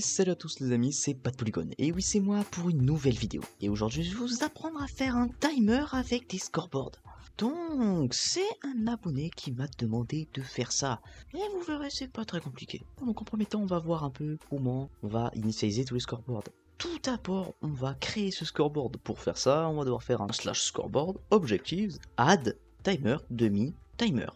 salut à tous les amis, c'est Pat et oui c'est moi pour une nouvelle vidéo. Et aujourd'hui je vais vous apprendre à faire un timer avec des scoreboards. Donc c'est un abonné qui m'a demandé de faire ça. Et vous verrez c'est pas très compliqué. Donc en premier temps on va voir un peu comment on va initialiser tous les scoreboards. Tout d'abord, on va créer ce scoreboard. Pour faire ça, on va devoir faire un slash scoreboard, objectives, add, timer, demi, timer.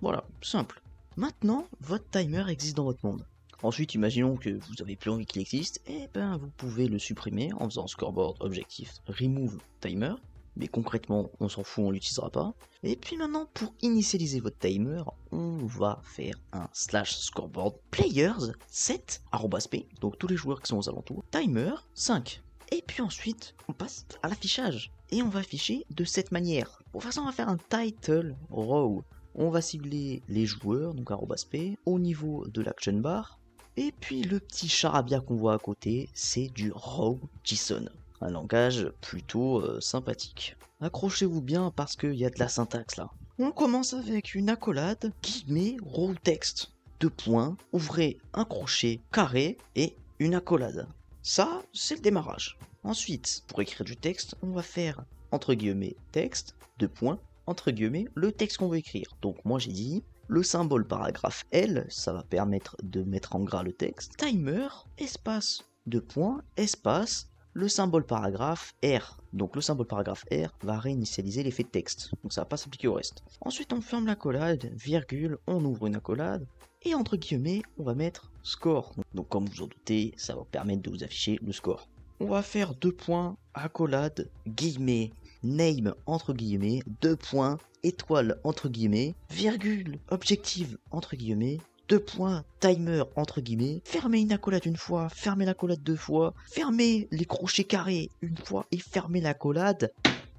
Voilà, simple. Maintenant, votre timer existe dans votre monde. Ensuite, imaginons que vous n'avez plus envie qu'il existe, et eh ben vous pouvez le supprimer en faisant scoreboard objectif remove timer, mais concrètement on s'en fout, on l'utilisera pas. Et puis maintenant pour initialiser votre timer, on va faire un slash scoreboard players 7 p, donc tous les joueurs qui sont aux alentours, timer 5. Et puis ensuite, on passe à l'affichage. Et on va afficher de cette manière. Pour faire ça, on va faire un title row. On va cibler les joueurs, donc P, au niveau de l'action bar, et puis le petit charabia qu'on voit à côté, c'est du Raw JSON, un langage plutôt euh, sympathique. Accrochez-vous bien parce qu'il y a de la syntaxe là. On commence avec une accolade guillemets, Raw texte, Deux points, ouvrez un crochet carré et une accolade. Ça, c'est le démarrage. Ensuite, pour écrire du texte, on va faire entre guillemets texte, deux points, entre guillemets, le texte qu'on veut écrire. Donc moi j'ai dit le symbole paragraphe L, ça va permettre de mettre en gras le texte. Timer, espace, deux points, espace, le symbole paragraphe R. Donc le symbole paragraphe R va réinitialiser l'effet texte, donc ça va pas s'appliquer au reste. Ensuite on ferme l'accolade, virgule, on ouvre une accolade, et entre guillemets on va mettre score. Donc comme vous en doutez, ça va permettre de vous afficher le score. On va faire deux points, accolade, guillemets, name entre guillemets, deux points, étoile entre guillemets, virgule, objective entre guillemets, deux points, timer entre guillemets, fermez une accolade une fois, fermez l'accolade deux fois, fermez les crochets carrés une fois et fermez l'accolade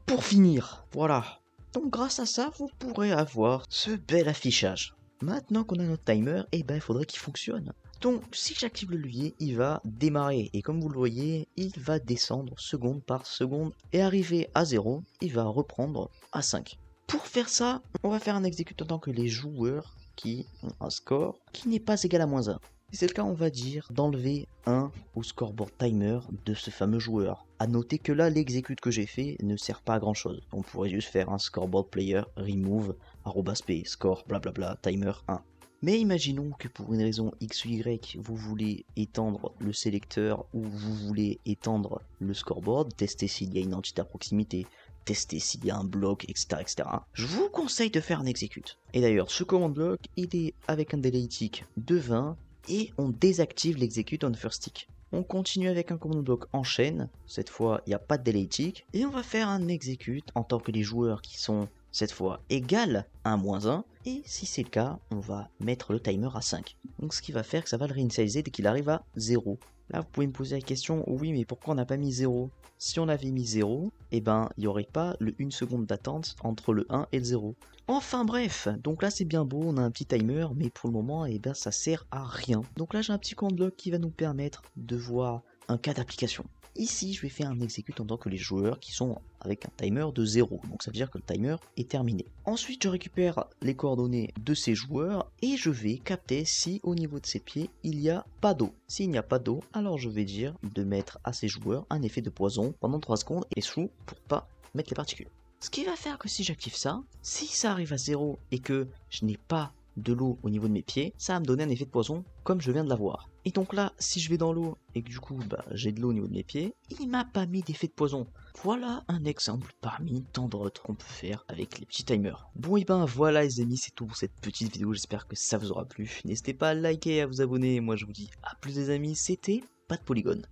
pour finir. Voilà. Donc grâce à ça, vous pourrez avoir ce bel affichage. Maintenant qu'on a notre timer, eh ben, il faudrait qu'il fonctionne. Donc si j'active le levier, il va démarrer. Et comme vous le voyez, il va descendre seconde par seconde. Et arriver à 0, il va reprendre à 5. Pour faire ça, on va faire un exécute en tant que les joueurs qui ont un score qui n'est pas égal à moins 1. Si c'est le cas, on va dire d'enlever 1 au scoreboard timer de ce fameux joueur. A noter que là, l'exécute que j'ai fait ne sert pas à grand chose. On pourrait juste faire un scoreboard player remove arroba score blablabla timer 1. Mais imaginons que pour une raison X ou Y, vous voulez étendre le sélecteur ou vous voulez étendre le scoreboard, tester s'il y a une entité à proximité, tester s'il y a un bloc, etc., etc. Je vous conseille de faire un execute. Et d'ailleurs, ce command block, il est avec un delay tick de 20 et on désactive l'exécute on first tick. On continue avec un command block en chaîne, cette fois il n'y a pas de delay tick, et on va faire un execute en tant que les joueurs qui sont cette fois égale à 1-1. Et si c'est le cas, on va mettre le timer à 5. Donc ce qui va faire que ça va le réinitialiser dès qu'il arrive à 0. Là, vous pouvez me poser la question, oh oui, mais pourquoi on n'a pas mis 0 Si on avait mis 0, et eh ben, il n'y aurait pas le 1 seconde d'attente entre le 1 et le 0. Enfin bref, donc là c'est bien beau, on a un petit timer, mais pour le moment, et eh ben, ça sert à rien. Donc là, j'ai un petit compte bloc qui va nous permettre de voir un cas d'application. Ici, je vais faire un exécute en tant que les joueurs qui sont avec un timer de 0. Donc ça veut dire que le timer est terminé. Ensuite, je récupère les coordonnées de ces joueurs et je vais capter si au niveau de ses pieds, il n'y a pas d'eau. S'il n'y a pas d'eau, alors je vais dire de mettre à ces joueurs un effet de poison pendant 3 secondes et sous pour pas mettre les particules. Ce qui va faire que si j'active ça, si ça arrive à 0 et que je n'ai pas de l'eau au niveau de mes pieds, ça va me donner un effet de poison comme je viens de l'avoir. Et donc là, si je vais dans l'eau et que du coup bah, j'ai de l'eau au niveau de mes pieds, il m'a pas mis d'effet de poison. Voilà un exemple parmi tant d'autres qu'on peut faire avec les petits timers. Bon et ben voilà les amis, c'est tout pour cette petite vidéo, j'espère que ça vous aura plu. N'hésitez pas à liker et à vous abonner, moi je vous dis à plus les amis, c'était pas de polygone.